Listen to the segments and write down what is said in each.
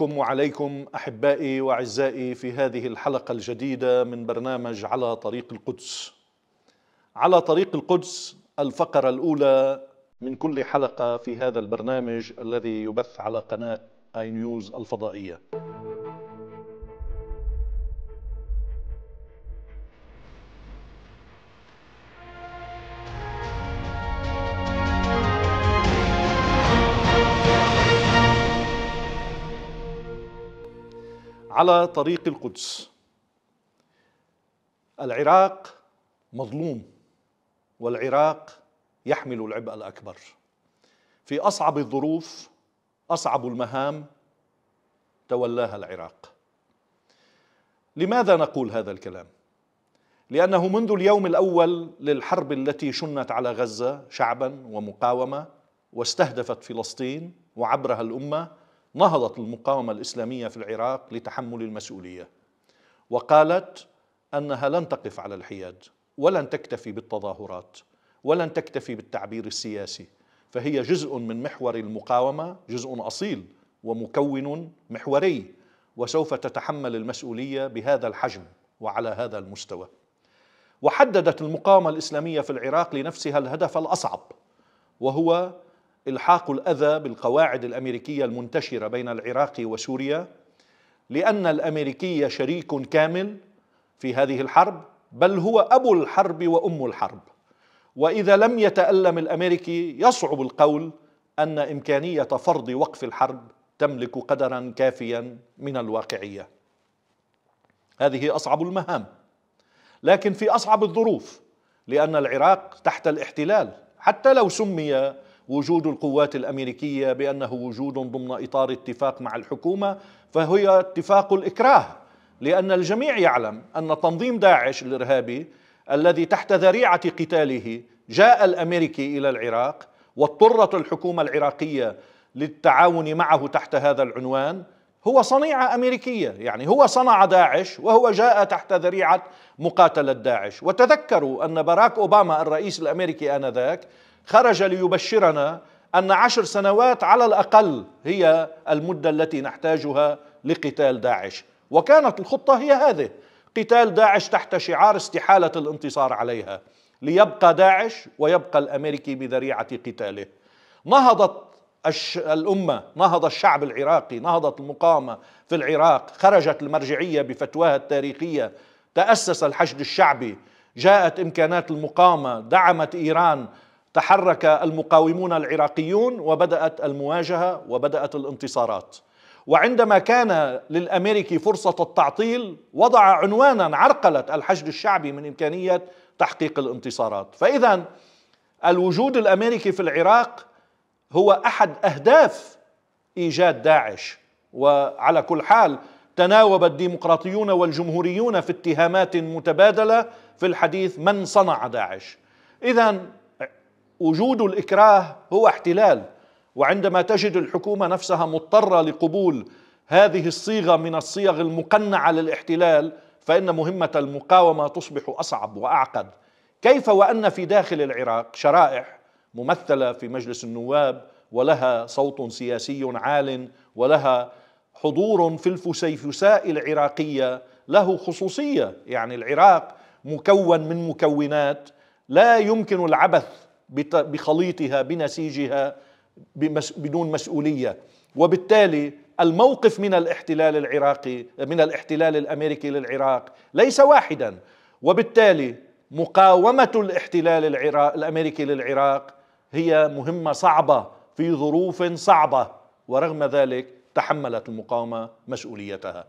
بكم وعليكم احبائي واعزائي في هذه الحلقه الجديده من برنامج على طريق القدس. على طريق القدس الفقره الاولى من كل حلقه في هذا البرنامج الذي يبث على قناه اي نيوز الفضائيه. على طريق القدس العراق مظلوم والعراق يحمل العبء الاكبر في اصعب الظروف اصعب المهام تولاها العراق لماذا نقول هذا الكلام لانه منذ اليوم الاول للحرب التي شنت على غزه شعبا ومقاومه واستهدفت فلسطين وعبرها الامه نهضت المقاومة الإسلامية في العراق لتحمل المسؤولية وقالت أنها لن تقف على الحياد ولن تكتفي بالتظاهرات ولن تكتفي بالتعبير السياسي فهي جزء من محور المقاومة جزء أصيل ومكون محوري وسوف تتحمل المسؤولية بهذا الحجم وعلى هذا المستوى وحددت المقاومة الإسلامية في العراق لنفسها الهدف الأصعب وهو الحاق الاذى بالقواعد الامريكيه المنتشره بين العراق وسوريا لان الامريكي شريك كامل في هذه الحرب بل هو ابو الحرب وام الحرب واذا لم يتالم الامريكي يصعب القول ان امكانيه فرض وقف الحرب تملك قدرا كافيا من الواقعيه هذه اصعب المهام لكن في اصعب الظروف لان العراق تحت الاحتلال حتى لو سمي وجود القوات الامريكيه بانه وجود ضمن اطار اتفاق مع الحكومه فهي اتفاق الاكراه لان الجميع يعلم ان تنظيم داعش الارهابي الذي تحت ذريعه قتاله جاء الامريكي الى العراق واضطرت الحكومه العراقيه للتعاون معه تحت هذا العنوان هو صنيعة أمريكية يعني هو صنع داعش وهو جاء تحت ذريعة مقاتلة داعش وتذكروا أن باراك أوباما الرئيس الأمريكي آنذاك خرج ليبشرنا أن عشر سنوات على الأقل هي المدة التي نحتاجها لقتال داعش وكانت الخطة هي هذه قتال داعش تحت شعار استحالة الانتصار عليها ليبقى داعش ويبقى الأمريكي بذريعة قتاله نهضت الش... الأمة نهض الشعب العراقي نهضت المقاومة في العراق خرجت المرجعية بفتواها التاريخية تأسس الحشد الشعبي جاءت إمكانات المقاومة دعمت إيران تحرك المقاومون العراقيون وبدات المواجهه وبدات الانتصارات وعندما كان للامريكي فرصه التعطيل وضع عنوانا عرقله الحشد الشعبي من امكانيه تحقيق الانتصارات فاذا الوجود الامريكي في العراق هو احد اهداف ايجاد داعش وعلى كل حال تناوب الديمقراطيون والجمهوريون في اتهامات متبادله في الحديث من صنع داعش اذا وجود الإكراه هو احتلال وعندما تجد الحكومة نفسها مضطرة لقبول هذه الصيغة من الصيغ المقنعة للاحتلال فإن مهمة المقاومة تصبح أصعب وأعقد كيف وأن في داخل العراق شرائح ممثلة في مجلس النواب ولها صوت سياسي عال ولها حضور في الفسيفساء العراقية له خصوصية يعني العراق مكون من مكونات لا يمكن العبث بخليطها بنسيجها بدون مسؤوليه وبالتالي الموقف من الاحتلال العراقي من الاحتلال الامريكي للعراق ليس واحدا وبالتالي مقاومه الاحتلال العراق الامريكي للعراق هي مهمه صعبه في ظروف صعبه ورغم ذلك تحملت المقاومه مسؤوليتها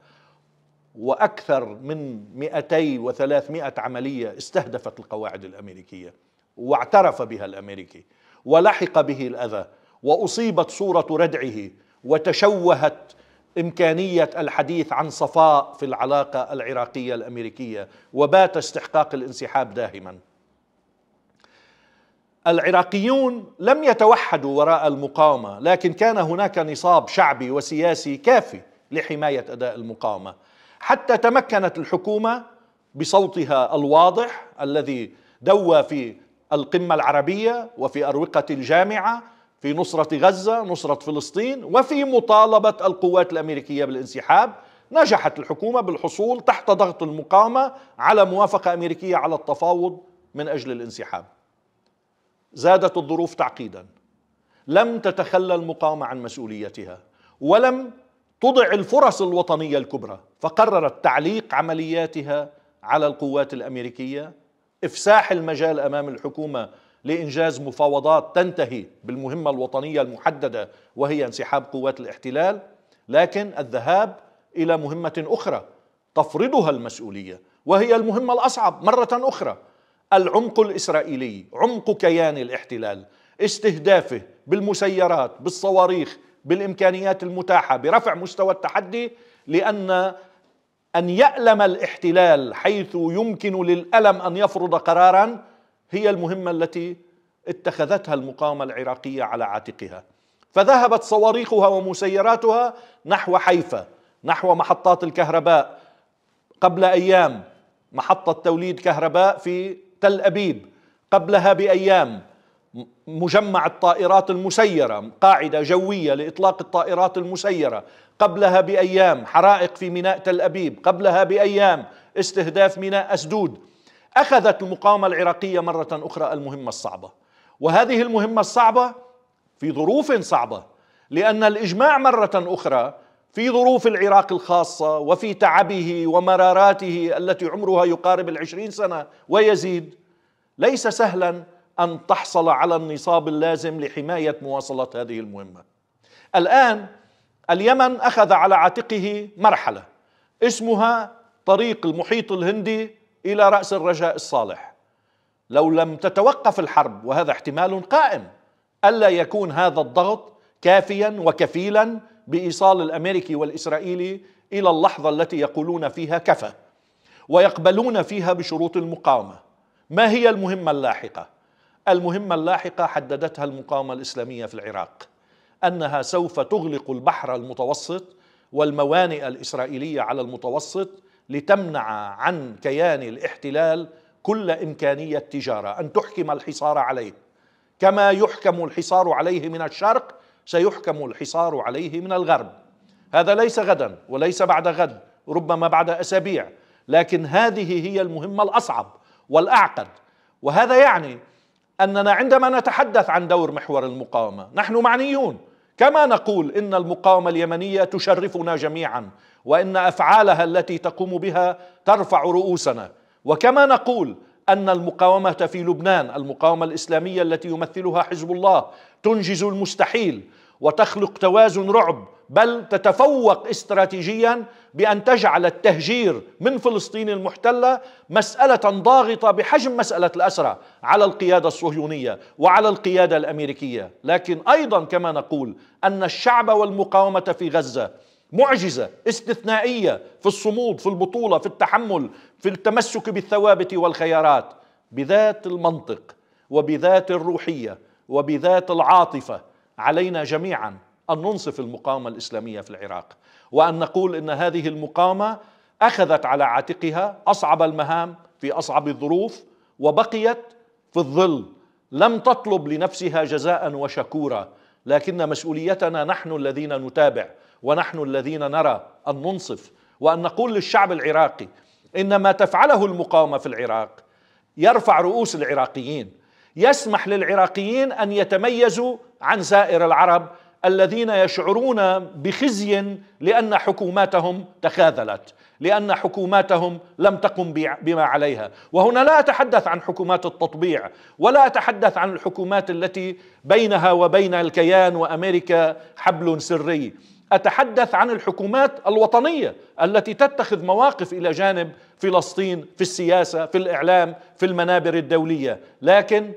واكثر من 200 و300 عمليه استهدفت القواعد الامريكيه واعترف بها الامريكي ولحق به الاذى واصيبت صوره ردعه وتشوهت امكانيه الحديث عن صفاء في العلاقه العراقيه الامريكيه وبات استحقاق الانسحاب داهما العراقيون لم يتوحدوا وراء المقاومه لكن كان هناك نصاب شعبي وسياسي كافي لحمايه اداء المقاومه حتى تمكنت الحكومه بصوتها الواضح الذي دوى في القمة العربية وفي أروقة الجامعة في نصرة غزة نصرة فلسطين وفي مطالبة القوات الأمريكية بالانسحاب نجحت الحكومة بالحصول تحت ضغط المقاومة على موافقة أمريكية على التفاوض من أجل الانسحاب زادت الظروف تعقيدا لم تتخلى المقاومة عن مسؤوليتها ولم تضع الفرص الوطنية الكبرى فقررت تعليق عملياتها على القوات الأمريكية إفساح المجال أمام الحكومة لإنجاز مفاوضات تنتهي بالمهمة الوطنية المحددة وهي انسحاب قوات الاحتلال لكن الذهاب إلى مهمة أخرى تفرضها المسؤولية وهي المهمة الأصعب مرة أخرى العمق الإسرائيلي عمق كيان الاحتلال استهدافه بالمسيرات بالصواريخ بالامكانيات المتاحه برفع مستوى التحدي لان ان يالم الاحتلال حيث يمكن للالم ان يفرض قرارا هي المهمه التي اتخذتها المقاومه العراقيه على عاتقها فذهبت صواريخها ومسيراتها نحو حيفا نحو محطات الكهرباء قبل ايام محطه توليد كهرباء في تل ابيب قبلها بايام مجمع الطائرات المسيره قاعده جويه لاطلاق الطائرات المسيره قبلها بايام حرائق في ميناء تل ابيب قبلها بايام استهداف ميناء اسدود اخذت المقاومه العراقيه مره اخرى المهمه الصعبه وهذه المهمه الصعبه في ظروف صعبه لان الاجماع مره اخرى في ظروف العراق الخاصة وفي تعبه ومراراته التي عمرها يقارب العشرين سنة ويزيد ليس سهلا أن تحصل على النصاب اللازم لحماية مواصلة هذه المهمة الآن اليمن أخذ على عاتقه مرحلة اسمها طريق المحيط الهندي إلى رأس الرجاء الصالح لو لم تتوقف الحرب وهذا احتمال قائم ألا يكون هذا الضغط كافيا وكفيلا بإيصال الأمريكي والإسرائيلي إلى اللحظة التي يقولون فيها كفى ويقبلون فيها بشروط المقاومة ما هي المهمة اللاحقة؟ المهمة اللاحقة حددتها المقاومة الإسلامية في العراق انها سوف تغلق البحر المتوسط والموانئ الاسرائيليه على المتوسط لتمنع عن كيان الاحتلال كل امكانيه تجاره ان تحكم الحصار عليه كما يحكم الحصار عليه من الشرق سيحكم الحصار عليه من الغرب هذا ليس غدا وليس بعد غد ربما بعد اسابيع لكن هذه هي المهمه الاصعب والاعقد وهذا يعني اننا عندما نتحدث عن دور محور المقاومه نحن معنيون كما نقول ان المقاومه اليمنيه تشرفنا جميعا وان افعالها التي تقوم بها ترفع رؤوسنا وكما نقول ان المقاومه في لبنان المقاومه الاسلاميه التي يمثلها حزب الله تنجز المستحيل وتخلق توازن رعب بل تتفوق استراتيجيا بأن تجعل التهجير من فلسطين المحتلة مسألة ضاغطة بحجم مسألة الأسرة على القيادة الصهيونية وعلى القيادة الأمريكية لكن أيضا كما نقول أن الشعب والمقاومة في غزة معجزة استثنائية في الصمود في البطولة في التحمل في التمسك بالثوابت والخيارات بذات المنطق وبذات الروحية وبذات العاطفة علينا جميعا أن ننصف المقاومة الإسلامية في العراق وأن نقول إن هذه المقاومة أخذت على عاتقها أصعب المهام في أصعب الظروف وبقيت في الظل لم تطلب لنفسها جزاء وشكورا لكن مسؤوليتنا نحن الذين نتابع ونحن الذين نرى أن ننصف وأن نقول للشعب العراقي إن ما تفعله المقاومة في العراق يرفع رؤوس العراقيين يسمح للعراقيين أن يتميزوا عن سائر العرب الذين يشعرون بخزي لان حكوماتهم تخاذلت لان حكوماتهم لم تقم بما عليها وهنا لا اتحدث عن حكومات التطبيع ولا اتحدث عن الحكومات التي بينها وبين الكيان وامريكا حبل سري اتحدث عن الحكومات الوطنيه التي تتخذ مواقف الى جانب فلسطين في السياسه في الاعلام في المنابر الدوليه لكن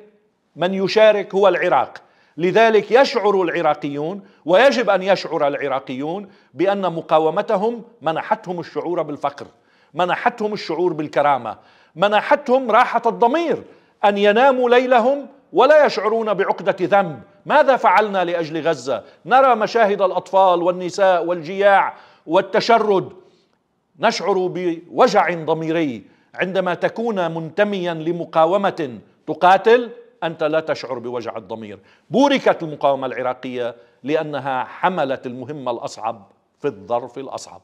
من يشارك هو العراق لذلك يشعر العراقيون ويجب ان يشعر العراقيون بان مقاومتهم منحتهم الشعور بالفقر، منحتهم الشعور بالكرامه، منحتهم راحه الضمير ان يناموا ليلهم ولا يشعرون بعقده ذنب، ماذا فعلنا لاجل غزه؟ نرى مشاهد الاطفال والنساء والجياع والتشرد نشعر بوجع ضميري عندما تكون منتميا لمقاومه تقاتل أنت لا تشعر بوجع الضمير بوركت المقاومة العراقية لأنها حملت المهمة الأصعب في الظرف الأصعب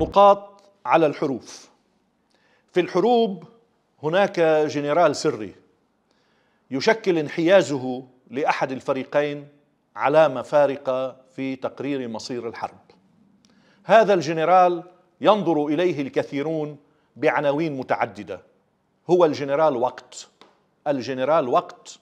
نقاط على الحروف في الحروب هناك جنرال سري يشكل انحيازه لاحد الفريقين علامه فارقه في تقرير مصير الحرب هذا الجنرال ينظر اليه الكثيرون بعناوين متعدده هو الجنرال وقت الجنرال وقت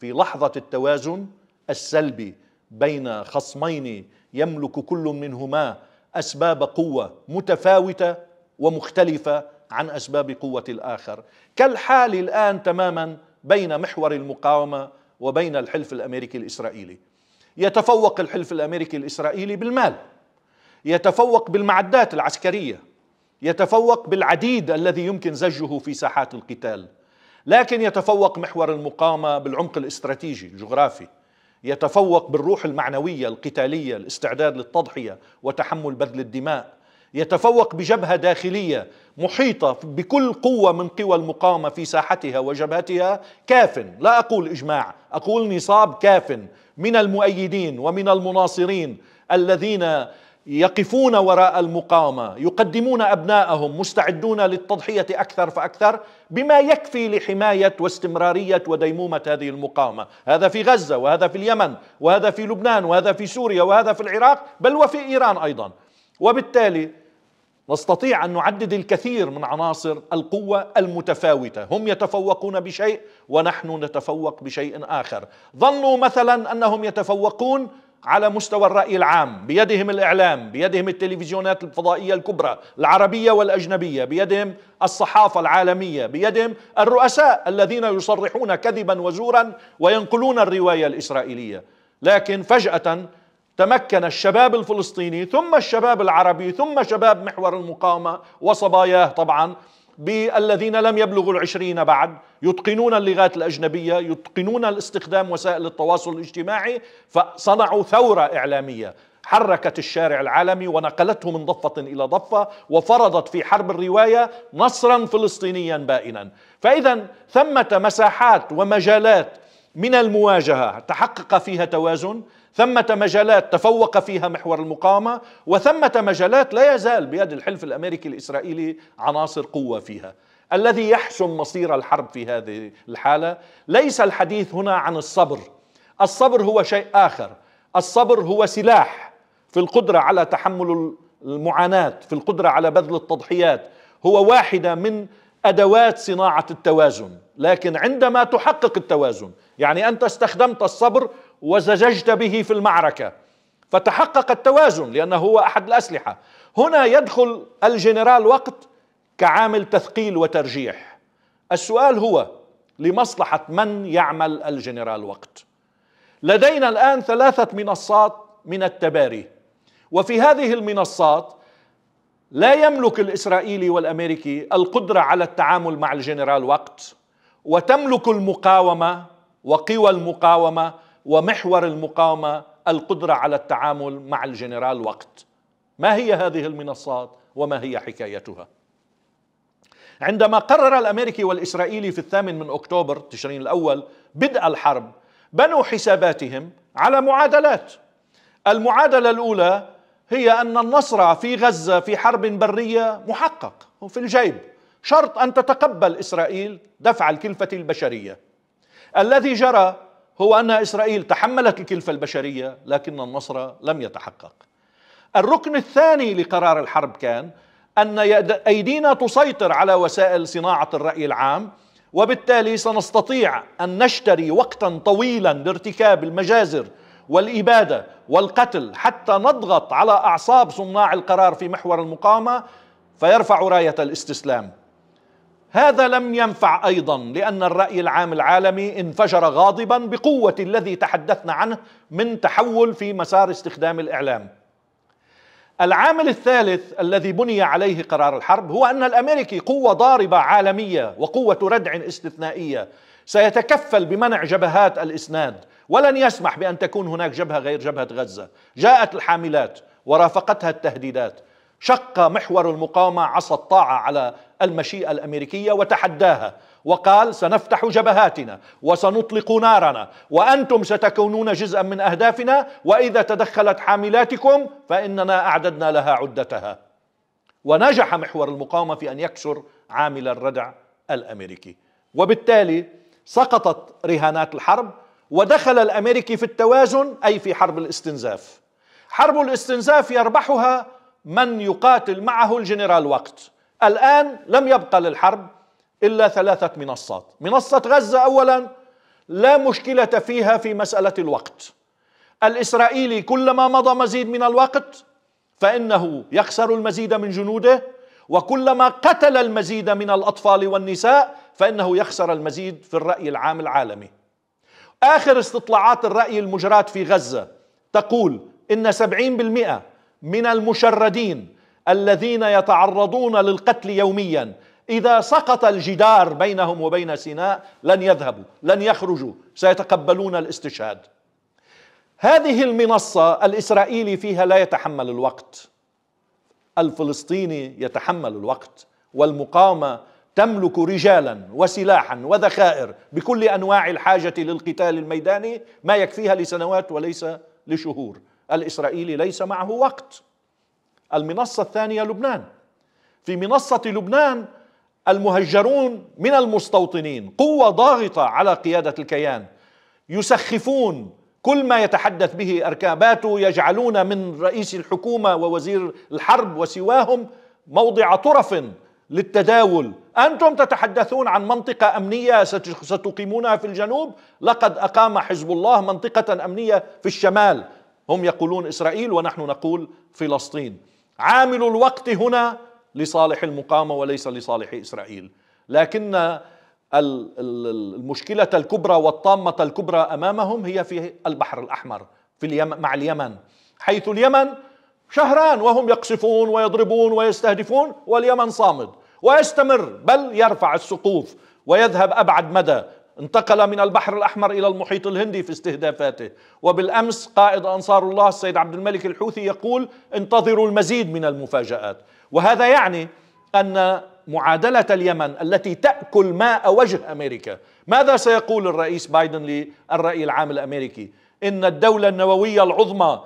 في لحظه التوازن السلبي بين خصمين يملك كل منهما اسباب قوه متفاوته ومختلفه عن اسباب قوه الاخر كالحال الان تماما بين محور المقاومه وبين الحلف الامريكي الاسرائيلي يتفوق الحلف الامريكي الاسرائيلي بالمال يتفوق بالمعدات العسكريه يتفوق بالعديد الذي يمكن زجه في ساحات القتال لكن يتفوق محور المقاومه بالعمق الاستراتيجي الجغرافي يتفوق بالروح المعنويه القتاليه الاستعداد للتضحيه وتحمل بذل الدماء يتفوق بجبهه داخليه محيطه بكل قوه من قوى المقاومه في ساحتها وجبهتها كاف لا اقول اجماع اقول نصاب كاف من المؤيدين ومن المناصرين الذين يقفون وراء المقاومة يقدمون أبناءهم مستعدون للتضحية أكثر فأكثر بما يكفي لحماية واستمرارية وديمومة هذه المقاومة هذا في غزة وهذا في اليمن وهذا في لبنان وهذا في سوريا وهذا في العراق بل وفي إيران أيضا وبالتالي نستطيع أن نعدد الكثير من عناصر القوة المتفاوتة هم يتفوقون بشيء ونحن نتفوق بشيء آخر ظنوا مثلا أنهم يتفوقون على مستوى الرأي العام بيدهم الإعلام بيدهم التلفزيونات الفضائية الكبرى العربية والأجنبية بيدهم الصحافة العالمية بيدهم الرؤساء الذين يصرحون كذبا وزورا وينقلون الرواية الإسرائيلية لكن فجأة تمكن الشباب الفلسطيني ثم الشباب العربي ثم شباب محور المقاومة وصباياه طبعا بالذين لم يبلغوا العشرين بعد يتقنون اللغات الأجنبية يتقنون الاستخدام وسائل التواصل الاجتماعي فصنعوا ثورة إعلامية حركت الشارع العالمي ونقلته من ضفة إلى ضفة وفرضت في حرب الرواية نصرا فلسطينيا بائنا فإذا ثمة مساحات ومجالات من المواجهة تحقق فيها توازن ثمة مجالات تفوق فيها محور المقاومة وثمة مجالات لا يزال بيد الحلف الأمريكي الإسرائيلي عناصر قوة فيها الذي يحسم مصير الحرب في هذه الحالة ليس الحديث هنا عن الصبر الصبر هو شيء آخر الصبر هو سلاح في القدرة على تحمل المعاناة في القدرة على بذل التضحيات هو واحدة من أدوات صناعة التوازن لكن عندما تحقق التوازن يعني أنت استخدمت الصبر وزججت به في المعركة فتحقق التوازن لأنه هو أحد الأسلحة هنا يدخل الجنرال وقت كعامل تثقيل وترجيح السؤال هو لمصلحة من يعمل الجنرال وقت لدينا الآن ثلاثة منصات من التباري وفي هذه المنصات لا يملك الإسرائيلي والأمريكي القدرة على التعامل مع الجنرال وقت وتملك المقاومة وقوى المقاومة ومحور المقاومه القدره على التعامل مع الجنرال وقت ما هي هذه المنصات وما هي حكايتها عندما قرر الامريكي والاسرائيلي في الثامن من اكتوبر تشرين الاول بدء الحرب بنوا حساباتهم على معادلات المعادله الاولى هي ان النصر في غزه في حرب بريه محقق وفي الجيب شرط ان تتقبل اسرائيل دفع الكلفه البشريه الذي جرى هو أن إسرائيل تحملت الكلفة البشرية لكن النصر لم يتحقق الركن الثاني لقرار الحرب كان أن أيدينا تسيطر على وسائل صناعة الرأي العام وبالتالي سنستطيع أن نشتري وقتا طويلا لارتكاب المجازر والإبادة والقتل حتى نضغط على أعصاب صناع القرار في محور المقاومة فيرفع راية الاستسلام هذا لم ينفع ايضا لان الراي العام العالمي انفجر غاضبا بقوه الذي تحدثنا عنه من تحول في مسار استخدام الاعلام. العامل الثالث الذي بني عليه قرار الحرب هو ان الامريكي قوه ضاربه عالميه وقوه ردع استثنائيه سيتكفل بمنع جبهات الاسناد ولن يسمح بان تكون هناك جبهه غير جبهه غزه. جاءت الحاملات ورافقتها التهديدات شق محور المقاومة عصا الطاعة على المشيئة الأمريكية وتحداها وقال سنفتح جبهاتنا وسنطلق نارنا وأنتم ستكونون جزءا من أهدافنا وإذا تدخلت حاملاتكم فإننا أعددنا لها عدتها ونجح محور المقاومة في أن يكسر عامل الردع الأمريكي وبالتالي سقطت رهانات الحرب ودخل الأمريكي في التوازن أي في حرب الاستنزاف حرب الاستنزاف يربحها من يقاتل معه الجنرال وقت الآن لم يبقى للحرب إلا ثلاثة منصات منصة غزة أولا لا مشكلة فيها في مسألة الوقت الإسرائيلي كلما مضى مزيد من الوقت فإنه يخسر المزيد من جنوده وكلما قتل المزيد من الأطفال والنساء فإنه يخسر المزيد في الرأي العام العالمي آخر استطلاعات الرأي المجرات في غزة تقول إن سبعين بالمئة من المشردين الذين يتعرضون للقتل يوميا إذا سقط الجدار بينهم وبين سيناء لن يذهبوا لن يخرجوا سيتقبلون الاستشهاد هذه المنصة الإسرائيلي فيها لا يتحمل الوقت الفلسطيني يتحمل الوقت والمقاومة تملك رجالا وسلاحا وذخائر بكل أنواع الحاجة للقتال الميداني ما يكفيها لسنوات وليس لشهور الإسرائيلي ليس معه وقت المنصة الثانية لبنان في منصة لبنان المهجرون من المستوطنين قوة ضاغطة على قيادة الكيان يسخفون كل ما يتحدث به أركاباته يجعلون من رئيس الحكومة ووزير الحرب وسواهم موضع طرف للتداول أنتم تتحدثون عن منطقة أمنية ستقيمونها في الجنوب لقد أقام حزب الله منطقة أمنية في الشمال هم يقولون إسرائيل ونحن نقول فلسطين عامل الوقت هنا لصالح المقاومه وليس لصالح إسرائيل لكن المشكلة الكبرى والطامة الكبرى أمامهم هي في البحر الأحمر في اليمن مع اليمن حيث اليمن شهران وهم يقصفون ويضربون ويستهدفون واليمن صامد ويستمر بل يرفع السقوف ويذهب أبعد مدى انتقل من البحر الأحمر إلى المحيط الهندي في استهدافاته وبالأمس قائد أنصار الله السيد عبد الملك الحوثي يقول انتظروا المزيد من المفاجآت وهذا يعني أن معادلة اليمن التي تأكل ماء وجه أمريكا ماذا سيقول الرئيس بايدن للرأي العام الأمريكي إن الدولة النووية العظمى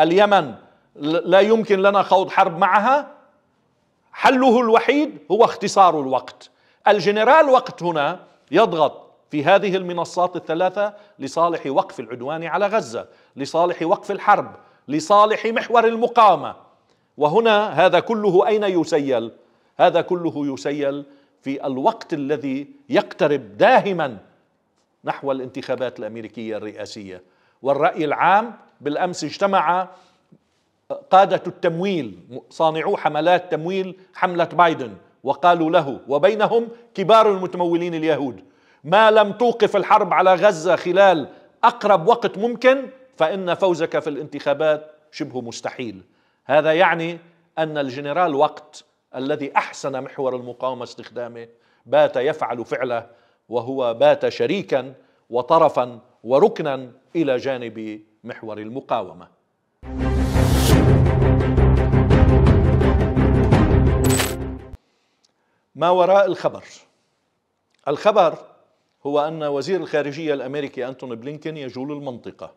اليمن لا يمكن لنا خوض حرب معها حله الوحيد هو اختصار الوقت الجنرال وقت هنا يضغط في هذه المنصات الثلاثة لصالح وقف العدوان على غزة لصالح وقف الحرب لصالح محور المقاومه. وهنا هذا كله أين يسيل؟ هذا كله يسيل في الوقت الذي يقترب داهما نحو الانتخابات الأمريكية الرئاسية والرأي العام بالأمس اجتمع قادة التمويل صانعو حملات تمويل حملة بايدن وقالوا له وبينهم كبار المتمولين اليهود ما لم توقف الحرب على غزة خلال أقرب وقت ممكن فإن فوزك في الانتخابات شبه مستحيل هذا يعني أن الجنرال وقت الذي أحسن محور المقاومة استخدامه بات يفعل فعله وهو بات شريكا وطرفا وركنا إلى جانب محور المقاومة ما وراء الخبر الخبر هو أن وزير الخارجية الأمريكي أنتون بلينكين يجول المنطقة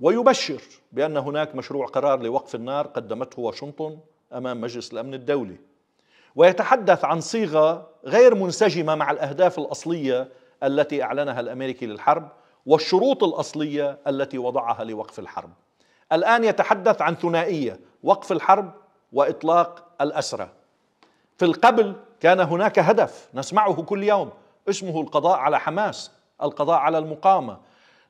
ويبشر بأن هناك مشروع قرار لوقف النار قدمته واشنطن أمام مجلس الأمن الدولي ويتحدث عن صيغة غير منسجمة مع الأهداف الأصلية التي أعلنها الأمريكي للحرب والشروط الأصلية التي وضعها لوقف الحرب الآن يتحدث عن ثنائية وقف الحرب وإطلاق الأسرى في القبل كان هناك هدف نسمعه كل يوم اسمه القضاء على حماس القضاء على المقاومة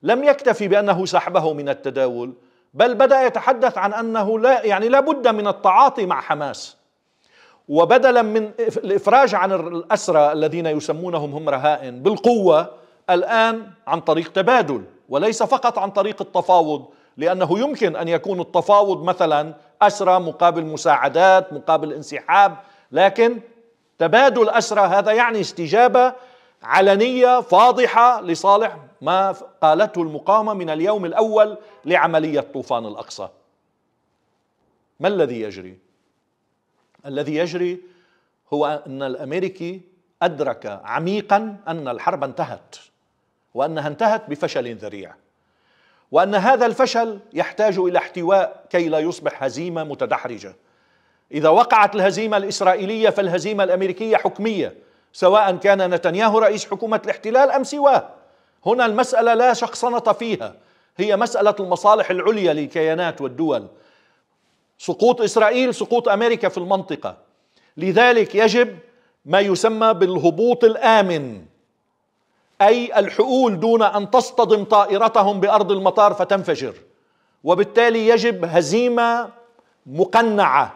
لم يكتفي بأنه سحبه من التداول بل بدأ يتحدث عن أنه لا يعني لابد من التعاطي مع حماس وبدلا من الإفراج عن الأسرى الذين يسمونهم هم رهائن بالقوة الآن عن طريق تبادل وليس فقط عن طريق التفاوض لأنه يمكن أن يكون التفاوض مثلا أسرى مقابل مساعدات مقابل انسحاب لكن تبادل أسرى هذا يعني استجابة علنية فاضحة لصالح ما قالته المقاومة من اليوم الأول لعملية طوفان الأقصى ما الذي يجري؟ الذي يجري هو أن الأمريكي أدرك عميقا أن الحرب انتهت وأنها انتهت بفشل ذريع وأن هذا الفشل يحتاج إلى احتواء كي لا يصبح هزيمة متدحرجة إذا وقعت الهزيمة الإسرائيلية فالهزيمة الأمريكية حكمية سواء كان نتنياهو رئيس حكومة الاحتلال أم سواه هنا المسألة لا شخصنة فيها هي مسألة المصالح العليا للكيانات والدول سقوط إسرائيل سقوط أمريكا في المنطقة لذلك يجب ما يسمى بالهبوط الآمن أي الحؤول دون أن تصطدم طائرتهم بأرض المطار فتنفجر وبالتالي يجب هزيمة مقنعة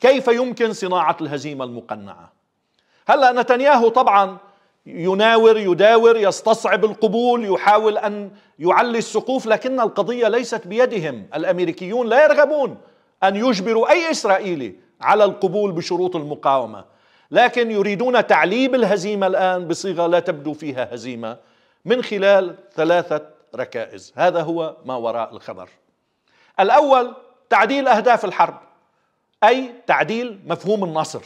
كيف يمكن صناعة الهزيمة المقنعة هلا نتنياهو طبعا يناور يداور يستصعب القبول يحاول ان يعلي السقوف لكن القضيه ليست بيدهم الامريكيون لا يرغبون ان يجبروا اي اسرائيلي على القبول بشروط المقاومه لكن يريدون تعليب الهزيمه الان بصيغه لا تبدو فيها هزيمه من خلال ثلاثه ركائز هذا هو ما وراء الخبر الاول تعديل اهداف الحرب اي تعديل مفهوم النصر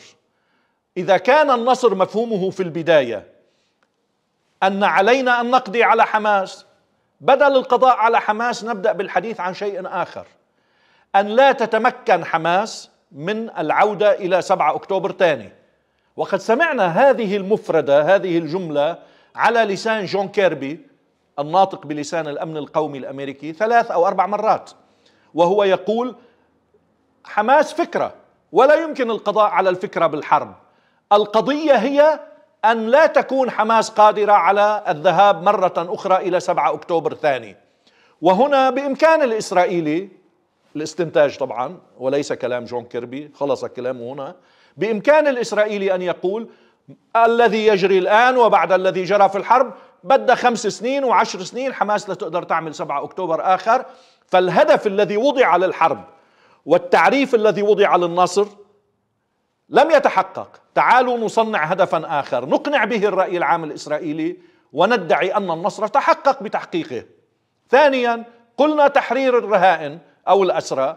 اذا كان النصر مفهومه في البدايه ان علينا ان نقضي على حماس بدل القضاء على حماس نبدا بالحديث عن شيء اخر ان لا تتمكن حماس من العوده الى 7 اكتوبر ثاني وقد سمعنا هذه المفرده هذه الجمله على لسان جون كيربي الناطق بلسان الامن القومي الامريكي ثلاث او اربع مرات وهو يقول حماس فكره ولا يمكن القضاء على الفكره بالحرب القضية هي أن لا تكون حماس قادرة على الذهاب مرة أخرى إلى 7 أكتوبر ثاني وهنا بإمكان الإسرائيلي الاستنتاج طبعا وليس كلام جون كيربي خلص كلامه هنا بإمكان الإسرائيلي أن يقول الذي يجري الآن وبعد الذي جرى في الحرب بدها خمس سنين وعشر سنين حماس لا تقدر تعمل 7 أكتوبر آخر فالهدف الذي وضع للحرب والتعريف الذي وضع للنصر لم يتحقق تعالوا نصنع هدفا آخر نقنع به الرأي العام الإسرائيلي وندعي أن النصر تحقق بتحقيقه ثانيا قلنا تحرير الرهائن أو الأسرى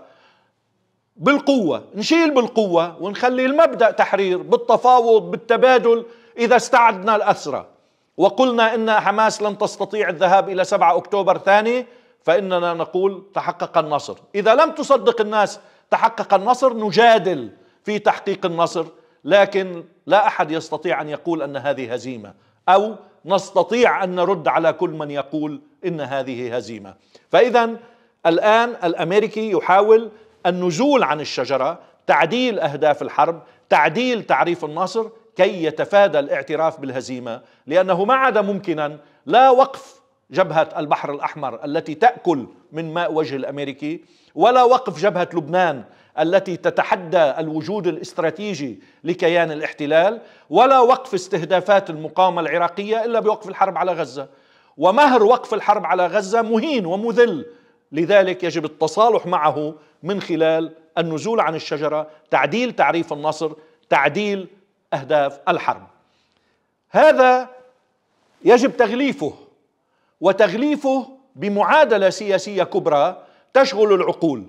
بالقوة نشيل بالقوة ونخلي المبدأ تحرير بالتفاوض بالتبادل إذا استعدنا الأسرى وقلنا إن حماس لن تستطيع الذهاب إلى 7 أكتوبر ثاني فإننا نقول تحقق النصر إذا لم تصدق الناس تحقق النصر نجادل في تحقيق النصر لكن لا احد يستطيع ان يقول ان هذه هزيمه او نستطيع ان نرد على كل من يقول ان هذه هزيمه فاذا الان الامريكي يحاول النزول عن الشجره تعديل اهداف الحرب تعديل تعريف النصر كي يتفادى الاعتراف بالهزيمه لانه ما عاد ممكنا لا وقف جبهه البحر الاحمر التي تاكل من ماء وجه الامريكي ولا وقف جبهه لبنان التي تتحدى الوجود الاستراتيجي لكيان الاحتلال ولا وقف استهدافات المقاومه العراقيه الا بوقف الحرب على غزه ومهر وقف الحرب على غزه مهين ومذل لذلك يجب التصالح معه من خلال النزول عن الشجره تعديل تعريف النصر تعديل اهداف الحرب هذا يجب تغليفه وتغليفه بمعادله سياسيه كبرى تشغل العقول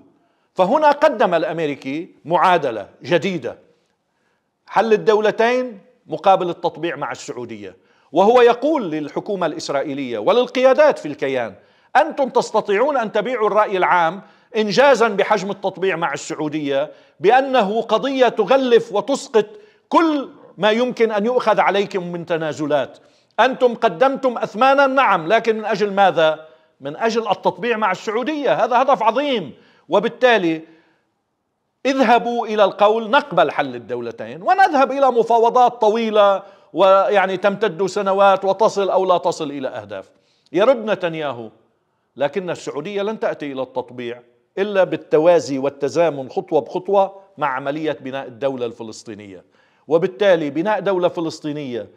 فهنا قدم الامريكي معادله جديده حل الدولتين مقابل التطبيع مع السعوديه وهو يقول للحكومه الاسرائيليه وللقيادات في الكيان انتم تستطيعون ان تبيعوا الراي العام انجازا بحجم التطبيع مع السعوديه بانه قضيه تغلف وتسقط كل ما يمكن ان يؤخذ عليكم من تنازلات انتم قدمتم اثمانا نعم لكن من اجل ماذا من اجل التطبيع مع السعوديه هذا هدف عظيم وبالتالي اذهبوا الى القول نقبل حل الدولتين ونذهب الى مفاوضات طويله ويعني تمتد سنوات وتصل او لا تصل الى اهداف يرد نتنياهو لكن السعوديه لن تاتي الى التطبيع الا بالتوازي والتزامن خطوه بخطوه مع عمليه بناء الدوله الفلسطينيه وبالتالي بناء دوله فلسطينيه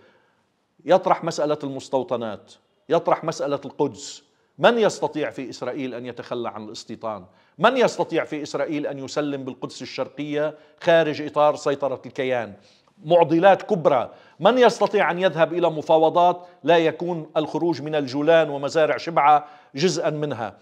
يطرح مساله المستوطنات يطرح مساله القدس من يستطيع في اسرائيل ان يتخلى عن الاستيطان من يستطيع في اسرائيل ان يسلم بالقدس الشرقيه خارج اطار سيطره الكيان معضلات كبرى من يستطيع ان يذهب الى مفاوضات لا يكون الخروج من الجولان ومزارع شبعه جزءا منها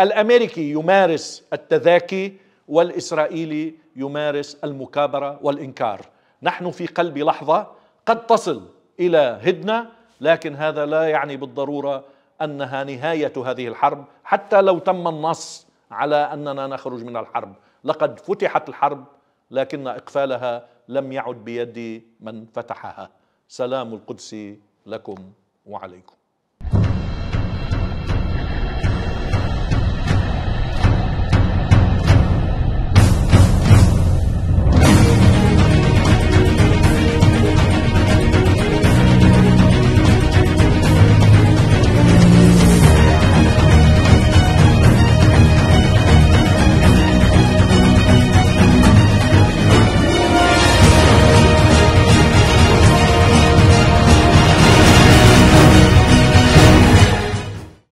الامريكي يمارس التذاكي والاسرائيلي يمارس المكابره والانكار نحن في قلب لحظه قد تصل الى هدنه لكن هذا لا يعني بالضروره انها نهايه هذه الحرب حتى لو تم النص على اننا نخرج من الحرب لقد فتحت الحرب لكن اقفالها لم يعد بيد من فتحها سلام القدس لكم وعليكم